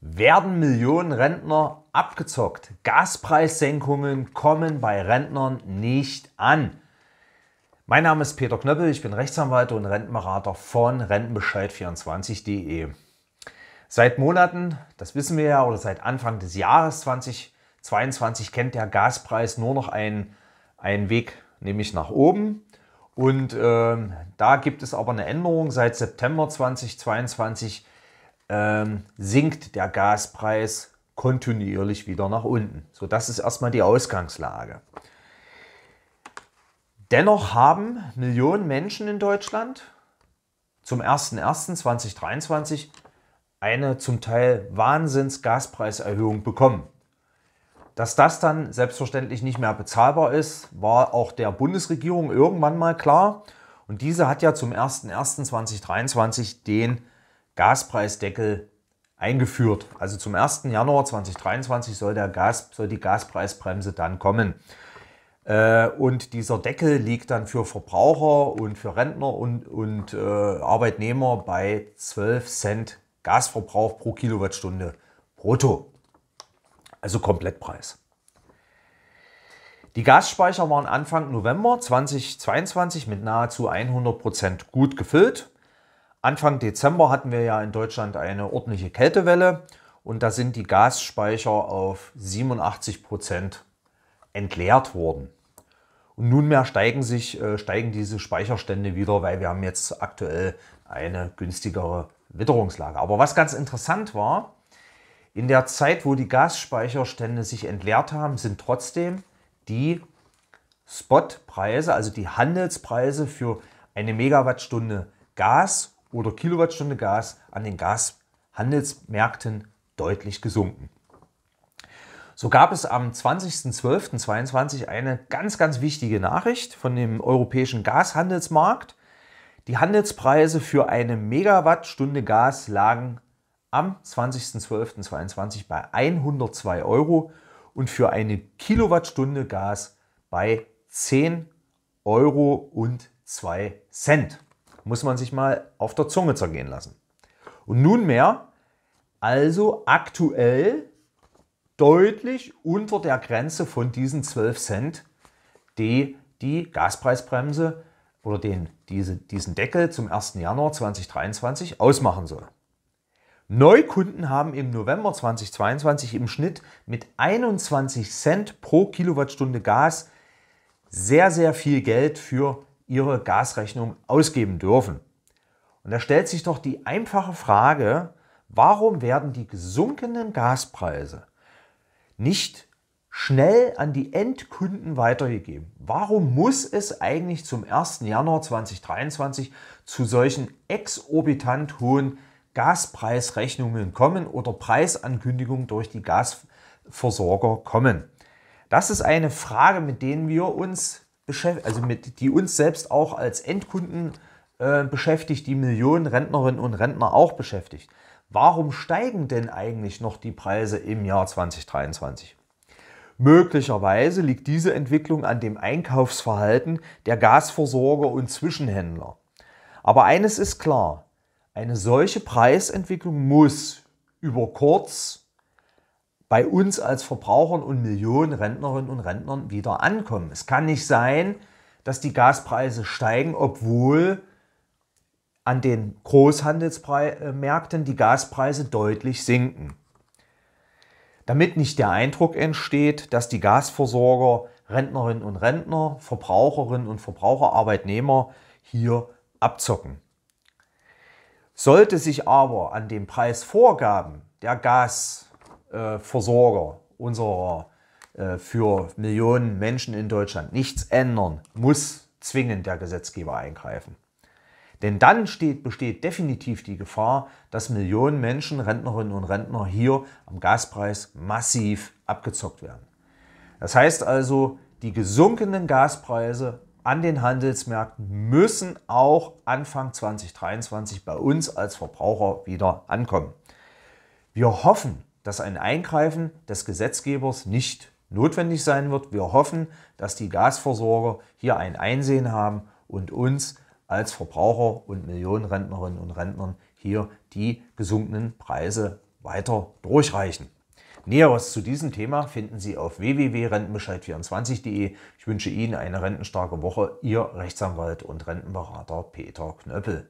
Werden Millionen Rentner abgezockt? Gaspreissenkungen kommen bei Rentnern nicht an. Mein Name ist Peter Knöppel, ich bin Rechtsanwalt und Rentenberater von Rentenbescheid24.de. Seit Monaten, das wissen wir ja, oder seit Anfang des Jahres 2022 kennt der Gaspreis nur noch einen, einen Weg, nämlich nach oben. Und äh, da gibt es aber eine Änderung. Seit September 2022 ähm, sinkt der Gaspreis kontinuierlich wieder nach unten. So, das ist erstmal die Ausgangslage. Dennoch haben Millionen Menschen in Deutschland zum 01.01.2023 eine zum Teil Wahnsinns-Gaspreiserhöhung bekommen. Dass das dann selbstverständlich nicht mehr bezahlbar ist, war auch der Bundesregierung irgendwann mal klar. Und diese hat ja zum 01.01.2023 den Gaspreisdeckel eingeführt. Also zum 1. Januar 2023 soll, der Gas, soll die Gaspreisbremse dann kommen. Äh, und dieser Deckel liegt dann für Verbraucher und für Rentner und, und äh, Arbeitnehmer bei 12 Cent Gasverbrauch pro Kilowattstunde brutto. Also Komplettpreis. Die Gasspeicher waren Anfang November 2022 mit nahezu 100% Prozent gut gefüllt. Anfang Dezember hatten wir ja in Deutschland eine ordentliche Kältewelle und da sind die Gasspeicher auf 87 Prozent entleert worden. Und nunmehr steigen, sich, äh, steigen diese Speicherstände wieder, weil wir haben jetzt aktuell eine günstigere Witterungslage. Aber was ganz interessant war, in der Zeit, wo die Gasspeicherstände sich entleert haben, sind trotzdem die Spotpreise, also die Handelspreise für eine Megawattstunde Gas oder Kilowattstunde Gas an den Gashandelsmärkten deutlich gesunken. So gab es am 20.12.22 eine ganz, ganz wichtige Nachricht von dem europäischen Gashandelsmarkt. Die Handelspreise für eine Megawattstunde Gas lagen am 20.12.22 bei 102 Euro und für eine Kilowattstunde Gas bei 10 Euro und 2 Cent muss man sich mal auf der Zunge zergehen lassen. Und nunmehr also aktuell deutlich unter der Grenze von diesen 12 Cent, die die Gaspreisbremse oder den, diese, diesen Deckel zum 1. Januar 2023 ausmachen soll. Neukunden haben im November 2022 im Schnitt mit 21 Cent pro Kilowattstunde Gas sehr, sehr viel Geld für ihre Gasrechnung ausgeben dürfen. Und da stellt sich doch die einfache Frage, warum werden die gesunkenen Gaspreise nicht schnell an die Endkunden weitergegeben? Warum muss es eigentlich zum 1. Januar 2023 zu solchen exorbitant hohen Gaspreisrechnungen kommen oder Preisankündigungen durch die Gasversorger kommen? Das ist eine Frage, mit denen wir uns also mit, die uns selbst auch als Endkunden äh, beschäftigt, die Millionen Rentnerinnen und Rentner auch beschäftigt. Warum steigen denn eigentlich noch die Preise im Jahr 2023? Möglicherweise liegt diese Entwicklung an dem Einkaufsverhalten der Gasversorger und Zwischenhändler. Aber eines ist klar, eine solche Preisentwicklung muss über kurz bei uns als Verbrauchern und Millionen Rentnerinnen und Rentnern wieder ankommen. Es kann nicht sein, dass die Gaspreise steigen, obwohl an den Großhandelsmärkten die Gaspreise deutlich sinken. Damit nicht der Eindruck entsteht, dass die Gasversorger, Rentnerinnen und Rentner, Verbraucherinnen und Verbraucher, Arbeitnehmer hier abzocken. Sollte sich aber an den Preisvorgaben der Gas- äh, Versorger unserer äh, für Millionen Menschen in Deutschland nichts ändern, muss zwingend der Gesetzgeber eingreifen. Denn dann steht, besteht definitiv die Gefahr, dass Millionen Menschen, Rentnerinnen und Rentner hier am Gaspreis massiv abgezockt werden. Das heißt also, die gesunkenen Gaspreise an den Handelsmärkten müssen auch Anfang 2023 bei uns als Verbraucher wieder ankommen. Wir hoffen, dass ein Eingreifen des Gesetzgebers nicht notwendig sein wird. Wir hoffen, dass die Gasversorger hier ein Einsehen haben und uns als Verbraucher und Millionenrentnerinnen und Rentnern hier die gesunkenen Preise weiter durchreichen. Näheres zu diesem Thema finden Sie auf www.rentenbescheid24.de. Ich wünsche Ihnen eine rentenstarke Woche. Ihr Rechtsanwalt und Rentenberater Peter Knöppel.